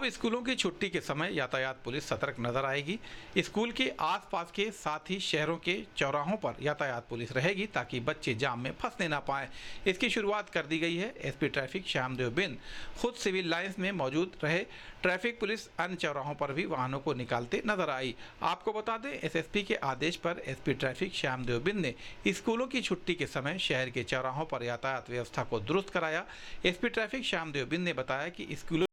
अब स्कूलों की छुट्टी के समय यातायात पुलिस सतर्क नजर आएगी स्कूल के आसपास के साथ ही शहरों के चौराहों पर यातायात पुलिस रहेगी ताकि बच्चे जाम में फंसने ना पाए इसकी शुरुआत कर दी गई है एसपी ट्रैफिक श्यामदेव बिंद खुद सिविल लाइन्स में मौजूद रहे ट्रैफिक पुलिस अन्य चौराहों पर भी वाहनों को निकालते नजर आई आपको बता दें एस के आदेश पर एसपी ट्रैफिक श्यामदेव बिंद ने स्कूलों की छुट्टी के समय शहर के चौराहों पर यातायात व्यवस्था को दुरुस्त कराया एस ट्रैफिक श्यामदेव बिंद ने बताया कि स्कूलों